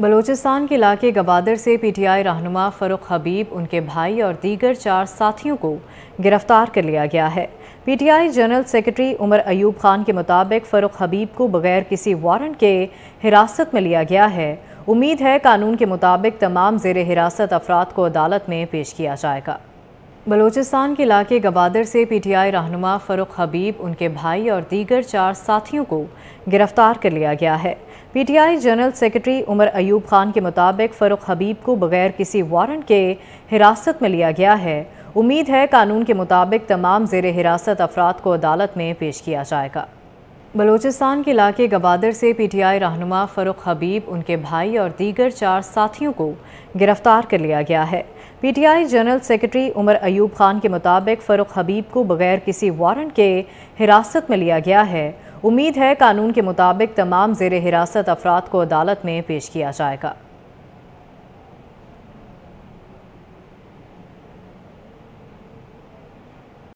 बलोचिस्तान के इलाके गवादर से पीटीआई रहनुमा फरुख़ हबीब उनके भाई और दीगर चार साथियों को गिरफ्तार कर लिया गया है PTI general secretary Umar Ayub Khan के मुताबिक फरुख़ हबीब को बगैर किसी वारंट के हिरासत में लिया गया है उम्मीद है कानून के मुताबिक तमाम जेर हिरासत अफराद को अदालत में पेश किया जाएगा बलोचिस्तान के इलाके गवादर से पीटीआई रहनुमा फ़रुख़ हबीब उनके भाई और दीगर चार साथियों को गिरफ्तार कर लिया गया है PTI general secretary Umar Ayub Khan के मुताबिक फरुख़ हबीब को बगैर किसी वारंट के हिरासत में लिया गया है उम्मीद है कानून के मुताबिक तमाम जेर हिरासत अफराद को अदालत में पेश किया जाएगा बलूचिस्तान के इलाके गवादर से पीटीआई रहनुमा फरुख़ हबीब उनके भाई और दीगर चार साथियों को गिरफ्तार कर लिया गया है PTI general secretary Umar Ayub Khan के मुताबिक फरुख़ हबीब को बगैर किसी वारंट के हिरासत में लिया गया है उम्मीद है कानून के मुताबिक तमाम जेर हिरासत अफराद को अदालत में पेश किया जाएगा